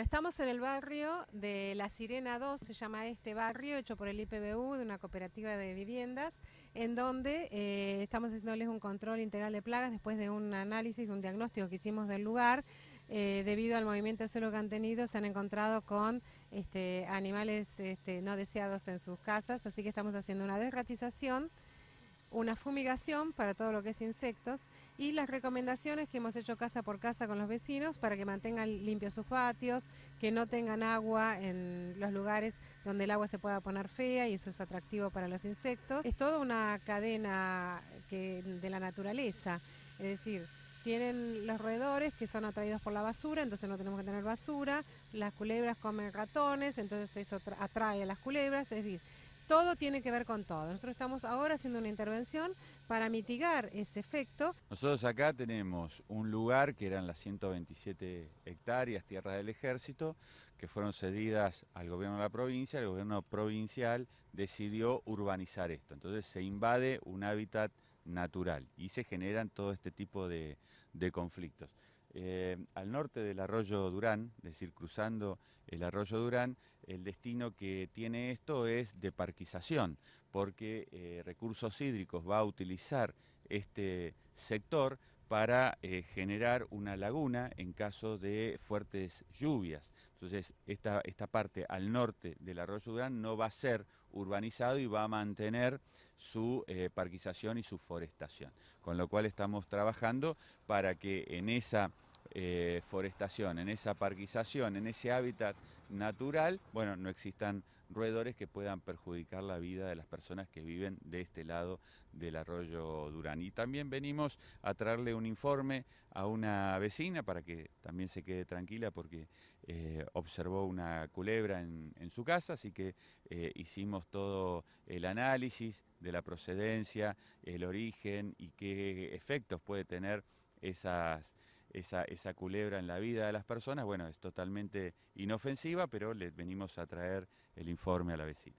Estamos en el barrio de La Sirena 2, se llama este barrio, hecho por el IPBU, de una cooperativa de viviendas, en donde eh, estamos haciéndoles un control integral de plagas después de un análisis, un diagnóstico que hicimos del lugar. Eh, debido al movimiento de suelo que han tenido, se han encontrado con este, animales este, no deseados en sus casas, así que estamos haciendo una desratización una fumigación para todo lo que es insectos y las recomendaciones que hemos hecho casa por casa con los vecinos para que mantengan limpios sus patios, que no tengan agua en los lugares donde el agua se pueda poner fea y eso es atractivo para los insectos. Es toda una cadena que, de la naturaleza, es decir, tienen los roedores que son atraídos por la basura, entonces no tenemos que tener basura, las culebras comen ratones, entonces eso atrae a las culebras, es decir, todo tiene que ver con todo. Nosotros estamos ahora haciendo una intervención para mitigar ese efecto. Nosotros acá tenemos un lugar que eran las 127 hectáreas, tierras del ejército, que fueron cedidas al gobierno de la provincia. El gobierno provincial decidió urbanizar esto. Entonces se invade un hábitat natural y se generan todo este tipo de, de conflictos. Eh, al norte del arroyo Durán, es decir, cruzando el arroyo Durán, el destino que tiene esto es de parquización, porque eh, recursos hídricos va a utilizar este sector para eh, generar una laguna en caso de fuertes lluvias. Entonces, esta, parte al norte del arroyo Durán no va a ser urbanizado y va a mantener su eh, parquización y su forestación. Con lo cual estamos trabajando para que en esa eh, forestación, en esa parquización, en ese hábitat natural, bueno, no existan roedores que puedan perjudicar la vida de las personas que viven de este lado del arroyo Durán. Y también venimos a traerle un informe a una vecina para que también se quede tranquila porque eh, observó una culebra en, su casa, así que eh, hicimos todo el análisis de la procedencia, el origen y qué efectos puede tener esas esa, esa culebra en la vida de las personas, bueno, es totalmente inofensiva, pero le venimos a traer el informe a la vecina.